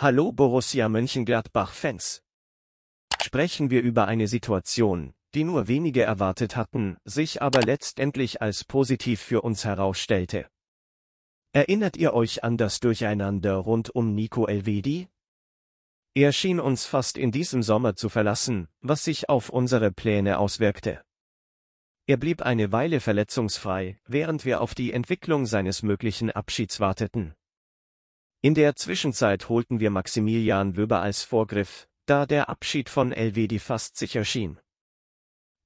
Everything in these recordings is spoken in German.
Hallo Borussia Mönchengladbach-Fans. Sprechen wir über eine Situation, die nur wenige erwartet hatten, sich aber letztendlich als positiv für uns herausstellte. Erinnert ihr euch an das Durcheinander rund um Nico Elvedi? Er schien uns fast in diesem Sommer zu verlassen, was sich auf unsere Pläne auswirkte. Er blieb eine Weile verletzungsfrei, während wir auf die Entwicklung seines möglichen Abschieds warteten. In der Zwischenzeit holten wir Maximilian Wöber als Vorgriff, da der Abschied von Elvedi fast sicher schien.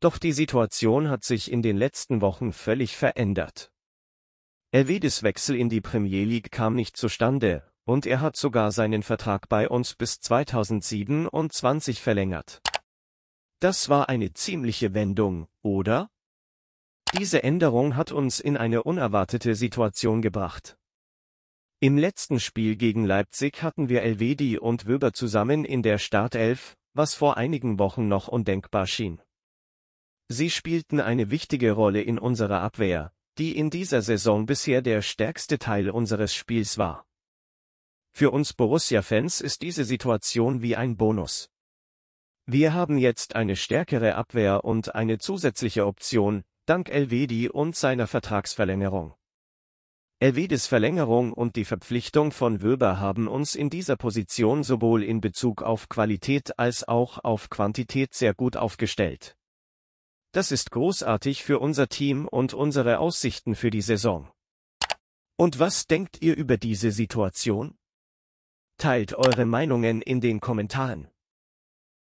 Doch die Situation hat sich in den letzten Wochen völlig verändert. Elvedis Wechsel in die Premier League kam nicht zustande, und er hat sogar seinen Vertrag bei uns bis 2027 verlängert. Das war eine ziemliche Wendung, oder? Diese Änderung hat uns in eine unerwartete Situation gebracht. Im letzten Spiel gegen Leipzig hatten wir Elvedi und Wöber zusammen in der Startelf, was vor einigen Wochen noch undenkbar schien. Sie spielten eine wichtige Rolle in unserer Abwehr, die in dieser Saison bisher der stärkste Teil unseres Spiels war. Für uns Borussia-Fans ist diese Situation wie ein Bonus. Wir haben jetzt eine stärkere Abwehr und eine zusätzliche Option, dank Elvedi und seiner Vertragsverlängerung. Elvedes Verlängerung und die Verpflichtung von Wöber haben uns in dieser Position sowohl in Bezug auf Qualität als auch auf Quantität sehr gut aufgestellt. Das ist großartig für unser Team und unsere Aussichten für die Saison. Und was denkt ihr über diese Situation? Teilt eure Meinungen in den Kommentaren.